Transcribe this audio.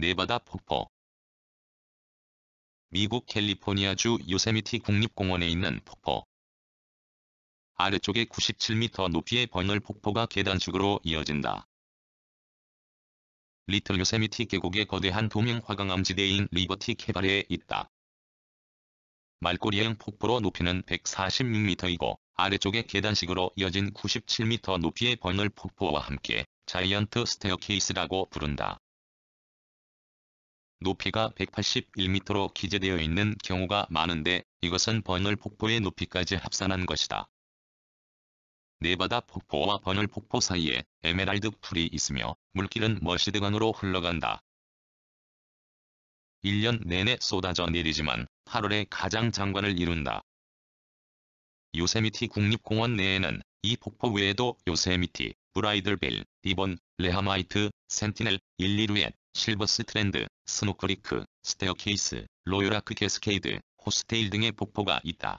네바다 폭포 미국 캘리포니아주 요세미티 국립공원에 있는 폭포 아래쪽에 97m 높이의 버널 폭포가 계단식으로 이어진다. 리틀 요세미티 계곡의 거대한 도명 화강암지대인 리버티 캐발에 있다. 말꼬리형 폭포로 높이는 146m이고 아래쪽에 계단식으로 이어진 97m 높이의 버널 폭포와 함께 자이언트 스테어케이스라고 부른다. 높이가 181m로 기재되어 있는 경우가 많은데 이것은 버널 폭포의 높이까지 합산한 것이다. 네바다 폭포와 버널 폭포 사이에 에메랄드 풀이 있으며 물길은 머시드강으로 흘러간다. 1년 내내 쏟아져 내리지만 8월에 가장 장관을 이룬다. 요세미티 국립공원 내에는 이 폭포 외에도 요세미티, 브라이들빌, 리본, 레하마이트, 센티넬, 일리루엣 실버스 트렌드, 스노크리크, 스테어케이스, 로요라크 캐스케이드, 호스테일 등의 폭포가 있다.